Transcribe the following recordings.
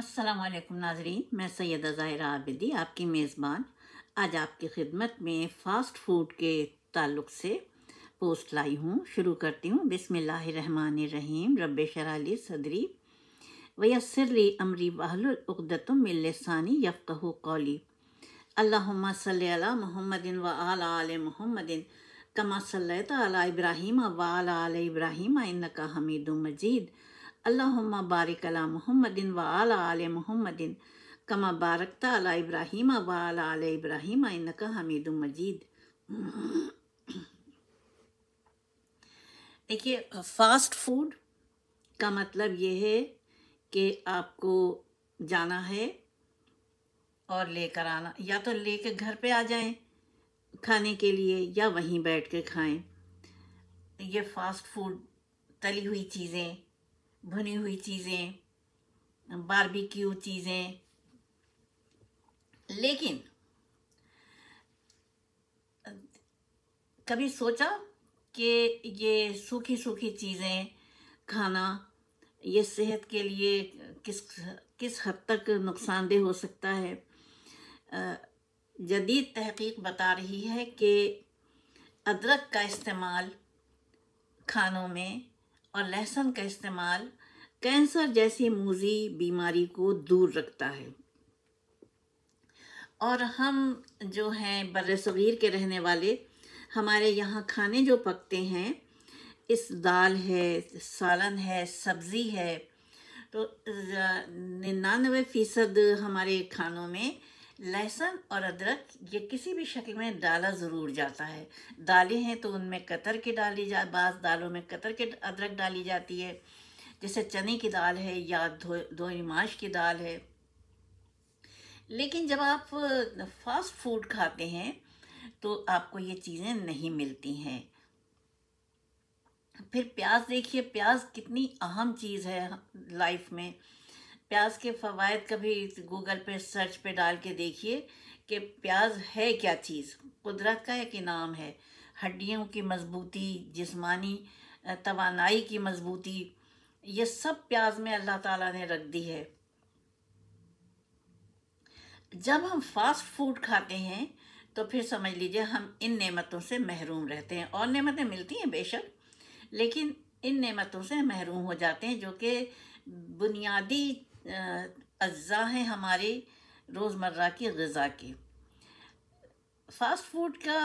असलम नाजरीन मैं सैद ज़ाहिरा आबिदी आपकी मेज़बान आज आपकी खिदमत में फ़ास्ट फूड के ताल्लुक से पोस्ट लाई हूँ शुरू करती हूँ रहीम रब शराली सदरी वयसरली अमरी वाहलतम लसानी कौली अल्लाम सल महमदिन व आल महमदिन कमा सल्ला इब्राहिम वाल इब्राहिम इनका हमीद मजीद अल्लाहुम्मा बारिक अला मोहम्मदिन व आला आल मोहम्मदिन कमा बारकता अला इब्राहिम व आला आल इब्राहिम इनका हमीद मजीद देखिए फास्ट फूड का मतलब ये है कि आपको जाना है और लेकर आना या तो लेकर घर पे आ जाएं खाने के लिए या वहीं बैठ के खाएं ये फास्ट फूड तली हुई चीज़ें भुनी हुई चीज़ें बारबेक्यू चीज़ें लेकिन कभी सोचा कि ये सूखी सूखी चीज़ें खाना ये सेहत के लिए किस किस हद तक नुकसानदेह हो सकता है जदीद तहकीक बता रही है कि अदरक का इस्तेमाल खानों में और लहसुन का इस्तेमाल कैंसर जैसी मूजी बीमारी को दूर रखता है और हम जो हैं बर के रहने वाले हमारे यहाँ खाने जो पकते हैं इस दाल है सालन है सब्ज़ी है तो निन्यानवे फ़ीसद हमारे खानों में लहसुन और अदरक ये किसी भी शक्ल में डाला ज़रूर जाता है दालें हैं तो उनमें कतर के डाली जा बाज़ दालों में कतर के अदरक डाली जाती है जैसे चने की दाल है या धो धोई माश की दाल है लेकिन जब आप फास्ट फूड खाते हैं तो आपको ये चीज़ें नहीं मिलती हैं फिर प्याज देखिए प्याज कितनी अहम चीज़ है लाइफ में प्याज के फ़वाद कभी गूगल पे सर्च पे डाल के देखिए कि प्याज है क्या चीज़ कुदरत का एक इनाम है हड्डियों की मजबूती जिस्मानी तवानाई की मजबूती ये सब प्याज में अल्लाह ताला ने रख दी है जब हम फास्ट फूड खाते हैं तो फिर समझ लीजिए हम इन नेमतों से महरूम रहते हैं और नेमतें मिलती हैं बेशक लेकिन इन नेमतों से महरूम हो जाते हैं जो कि बुनियादी अज्जा हैं हमारे रोज़मर्रा की गज़ा के फास्ट फूड का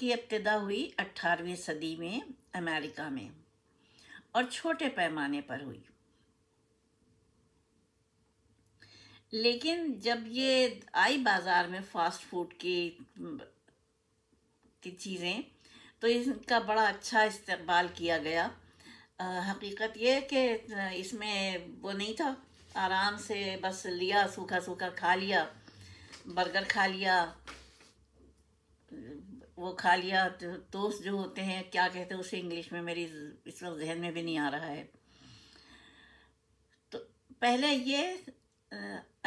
की इब्तदा हुई अट्ठारहवीं सदी में अमेरिका में और छोटे पैमाने पर हुई लेकिन जब ये आई बाज़ार में फास्ट फूड की की चीज़ें तो इनका बड़ा अच्छा इस्तेबाल किया गया आ, हकीकत ये है कि इसमें वो नहीं था आराम से बस लिया सूखा सूखा खा लिया बर्गर खा लिया वो खा लिया तो दोस्त जो होते हैं क्या कहते हैं उसे इंग्लिश में मेरी इस वक्त जहन में भी नहीं आ रहा है तो पहले ये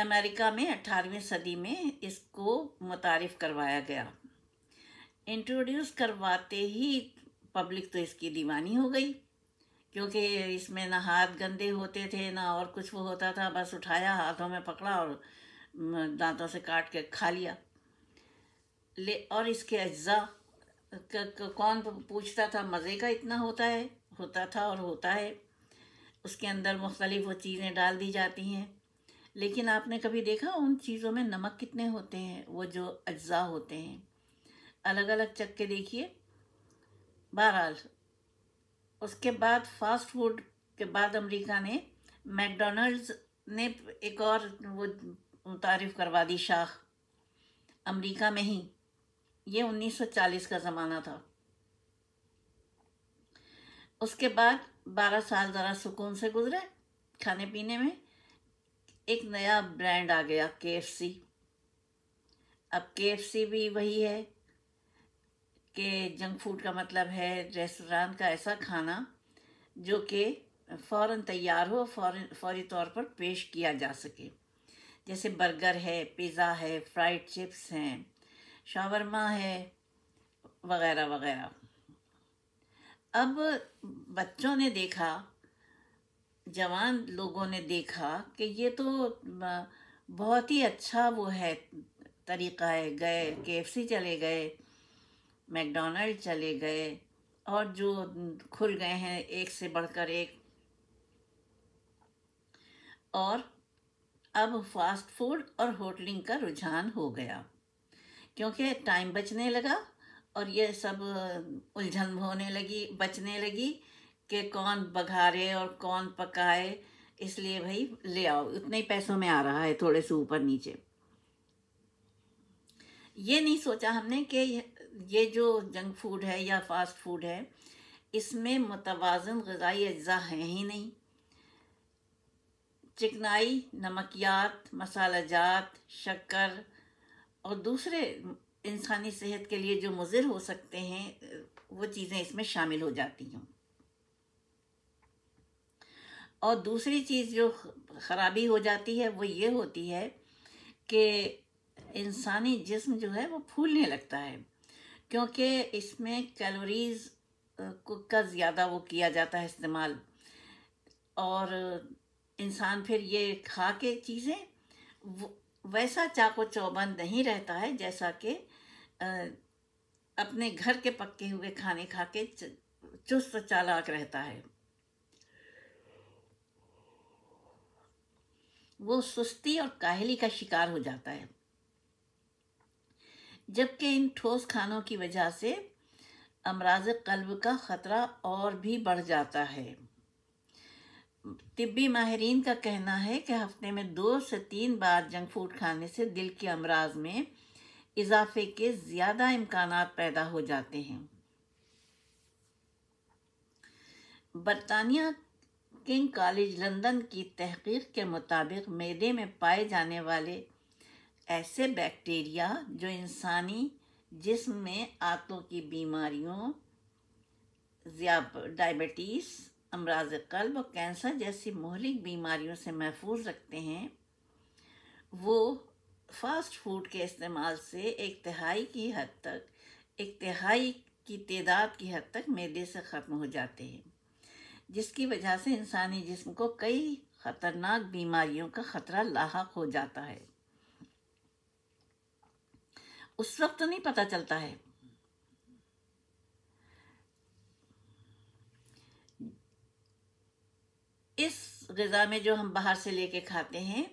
अमेरिका में अठारहवीं सदी में इसको मुतारफ़ करवाया गया इंट्रोड्यूस करवाते ही पब्लिक तो इसकी दीवानी हो गई क्योंकि इसमें ना हाथ गंदे होते थे ना और कुछ वो होता था बस उठाया हाथों में पकड़ा और दांतों से काट के खा लिया ले और इसके अज्जा कौन पूछता था मज़े का इतना होता है होता था और होता है उसके अंदर मुख्तलिफ वो चीज़ें डाल दी जाती हैं लेकिन आपने कभी देखा उन चीज़ों में नमक कितने होते हैं वो जो अज्जा होते हैं अलग अलग चक्के देखिए बहरहाल उसके बाद फास्ट फूड के बाद अमेरिका ने मैकडोनल्ड्स ने एक और वो तारीफ करवा दी शाख अमेरिका में ही ये 1940 का ज़माना था उसके बाद 12 साल ज़रा सुकून से गुजरे खाने पीने में एक नया ब्रांड आ गया के अब के भी वही है कि जंक फूड का मतलब है रेस्टोरेंट का ऐसा खाना जो कि फ़ौर तैयार हो फ़ौर फौरी तौर पर पेश किया जा सके जैसे बर्गर है पिज़्ज़ा है फ्राइड चिप्स हैं शावरमा है वगैरह वगैरह अब बच्चों ने देखा जवान लोगों ने देखा कि ये तो बहुत ही अच्छा वो है तरीका है गए के हाँ। चले गए मैकडोनल्ड चले गए और जो खुल गए हैं एक से बढ़कर एक और अब फास्ट फूड और होटलिंग का रुझान हो गया क्योंकि टाइम बचने लगा और ये सब उलझन होने लगी बचने लगी कि कौन बघारे और कौन पकाए इसलिए भाई ले आओ उतने पैसों में आ रहा है थोड़े से ऊपर नीचे ये नहीं सोचा हमने कि ये जो जंक फूड है या फास्ट फूड है इसमें मुतवाजन गजाई अज्जा हैं ही नहीं चिकनाई नमकियात मसाला जात शक्कर और दूसरे इंसानी सेहत के लिए जो मुजिर हो सकते हैं वो चीज़ें इसमें शामिल हो जाती हैं और दूसरी चीज़ जो ख़राबी हो जाती है वो ये होती है कि इंसानी जिस्म जो है वो फूलने लगता है क्योंकि इसमें कैलोरीज का ज़्यादा वो किया जाता है इस्तेमाल और इंसान फिर ये खा के चीज़ें वैसा चाको चौबंद नहीं रहता है जैसा कि अपने घर के पक्के हुए खाने खा के चुस्त चालाक रहता है वो सुस्ती और काहली का शिकार हो जाता है जबकि इन ठोस खानों की वजह से अमराज कल्ब का ख़तरा और भी बढ़ जाता है तिबी माहरीन का कहना है कि हफ्ते में दो से तीन बार जंक फूड खाने से दिल के अमराज में इजाफे के ज़्यादा इम्कान पैदा हो जाते हैं बरतानिया किंग कॉलेज लंदन की तहकीक के मुताबिक मैदे में पाए जाने वाले ऐसे बैक्टीरिया जो इंसानी जिस्म में आंतों की बीमारियों डायबिटीज़ अमराज कल्ब और कैंसर जैसी मोहलिक बीमारियों से महफूज रखते हैं वो फास्ट फूड के इस्तेमाल से एक तिहाई की हद तक एक तिहाई की तदाद की हद तक मैदे से ख़त्म हो जाते हैं जिसकी वजह से इंसानी जिस्म को कई ख़तरनाक बीमारियों का ख़तरा लाक हो जाता है उस वक्त नहीं पता चलता है इस गज़ा में जो हम बाहर से लेके खाते हैं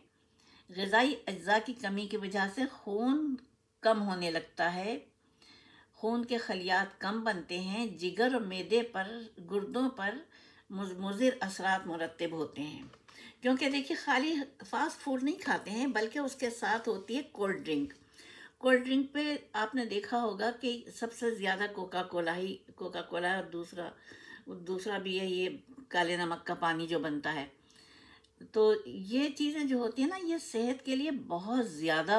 गज़ाई अज्जा की कमी की वजह से खून कम होने लगता है खून के खलियात कम बनते हैं जिगर और मैदे पर गुर्दों पर मुजिर असरात मुरतब होते हैं क्योंकि देखिए खाली फास्ट फूड नहीं खाते हैं बल्कि उसके साथ होती है कोल्ड ड्रिंक कोल्ड ड्रिंक पे आपने देखा होगा कि सबसे ज़्यादा कोका कोला ही कोका कोला और दूसरा दूसरा भी है ये काले नमक का पानी जो बनता है तो ये चीज़ें जो होती हैं ना ये सेहत के लिए बहुत ज़्यादा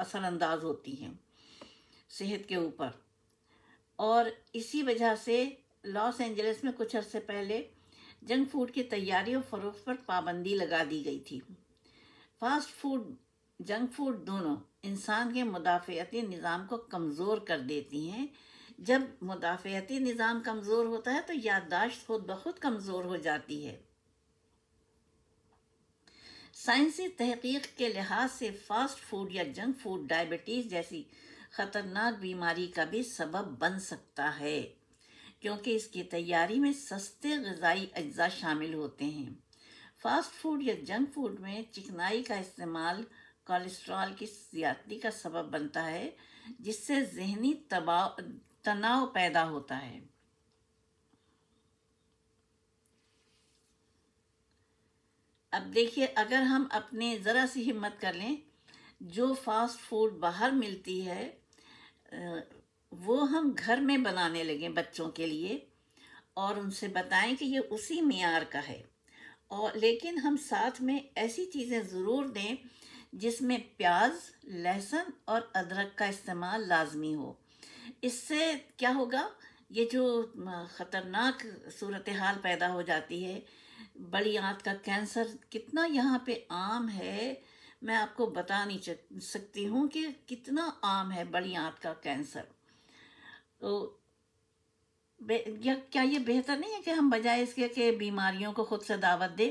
असरअंदाज होती हैं सेहत के ऊपर और इसी वजह से लॉस एंजल्स में कुछ अर्से पहले जंक फूड की तैयारी और फ़रोख पर पाबंदी लगा दी गई थी फास्ट फूड जंक फूड दोनों इंसान के मुदाफ़ती निज़ाम को कमज़ोर कर देती हैं जब मुदाफ़ती निज़ाम कमज़ोर होता है तो याददाश्त खुद ब खुद कमज़ोर हो जाती है साइंसी तहकीक के लिहाज से फास्ट फूड या जंक फूड डायबिटीज़ जैसी ख़तरनाक बीमारी का भी सबब बन सकता है क्योंकि इसकी तैयारी में सस्ते गज़ाई अज्जा शामिल होते हैं फास्ट फूड या जंक फूड में चिकनाई का इस्तेमाल कोलेस्ट्रॉल की ज्यादती का सबब बनता है जिससे जहनी तबाव तनाव पैदा होता है अब देखिए अगर हम अपने ज़रा सी हिम्मत कर लें जो फास्ट फूड बाहर मिलती है वो हम घर में बनाने लगें बच्चों के लिए और उनसे बताएं कि ये उसी मैार का है और लेकिन हम साथ में ऐसी चीज़ें ज़रूर दें जिसमें प्याज लहसुन और अदरक का इस्तेमाल लाजमी हो इससे क्या होगा ये जो ख़तरनाक सूरत हाल पैदा हो जाती है बड़ी आंत का कैंसर कितना यहाँ पे आम है मैं आपको बता नहीं सकती हूँ कि कितना आम है बड़ी आंत का कैंसर तो या क्या ये बेहतर नहीं है कि हम बजाय इसके कि बीमारियों को खुद से दावत दें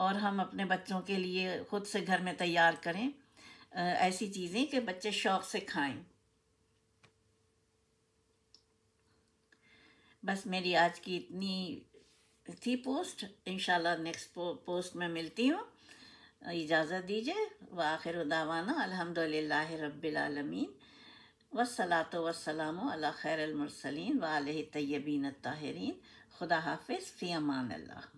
और हम अपने बच्चों के लिए ख़ुद से घर में तैयार करें ऐसी चीज़ें कि बच्चे शौक़ से खाएं बस मेरी आज की इतनी थी पोस्ट इन नेक्स्ट पो, पोस्ट में मिलती हूँ इजाज़त दीजिए व आखिर दावाना अलहमदिल्ला रबालमीन वसलात वसलाम अला खैरमरसलिन वाल तयबीन ताहरीन खुदा हाफिज़ फ़ी अमान अल्लाह